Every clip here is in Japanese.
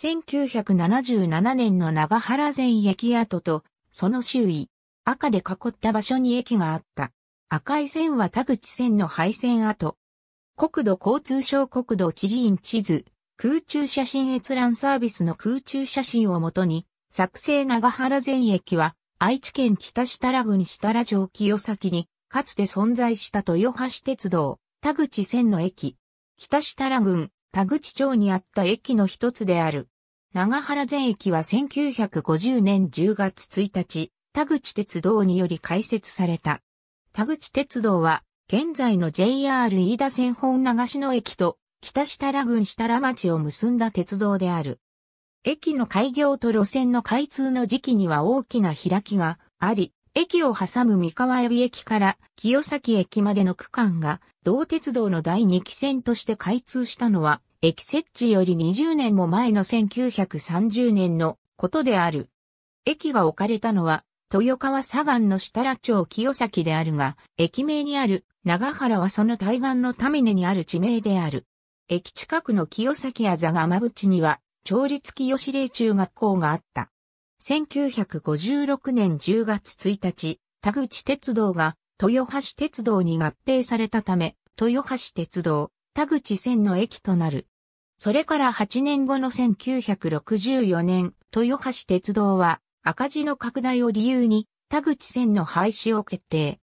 1977年の長原前駅跡と、その周囲、赤で囲った場所に駅があった。赤い線は田口線の廃線跡。国土交通省国土地理院地図、空中写真閲覧サービスの空中写真をもとに、作成長原前駅は、愛知県北設楽郡設楽城清崎に、かつて存在した豊橋鉄道、田口線の駅、北設楽郡、田口町にあった駅の一つである。長原全駅は1950年10月1日、田口鉄道により開設された。田口鉄道は、現在の JR 飯田線本長篠駅と北設楽郡設楽町を結んだ鉄道である。駅の開業と路線の開通の時期には大きな開きがあり、駅を挟む三河エ駅から清崎駅までの区間が、同鉄道の第2期線として開通したのは、駅設置より20年も前の1930年のことである。駅が置かれたのは、豊川左岸の設楽町清崎であるが、駅名にある長原はその対岸のタミネにある地名である。駅近くの清崎あざがまぶには、町立清霊中学校があった。1956年10月1日、田口鉄道が豊橋鉄道に合併されたため、豊橋鉄道、田口線の駅となる。それから8年後の1964年、豊橋鉄道は赤字の拡大を理由に田口線の廃止を決定。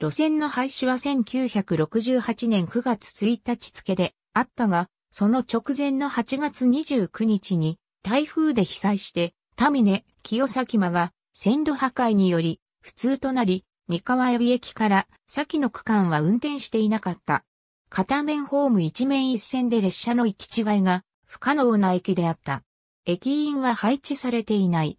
路線の廃止は1968年9月1日付であったが、その直前の8月29日に台風で被災してタミネ、清崎間が線路破壊により不通となり、三河屋駅から先の区間は運転していなかった。片面ホーム一面一線で列車の行き違いが不可能な駅であった。駅員は配置されていない。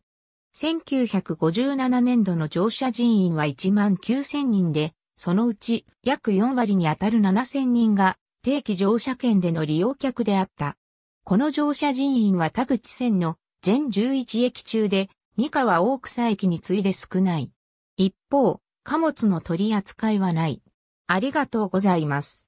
1957年度の乗車人員は1万9000人で、そのうち約4割に当たる7000人が定期乗車券での利用客であった。この乗車人員は田口線の全11駅中で、三河大草駅に次いで少ない。一方、貨物の取り扱いはない。ありがとうございます。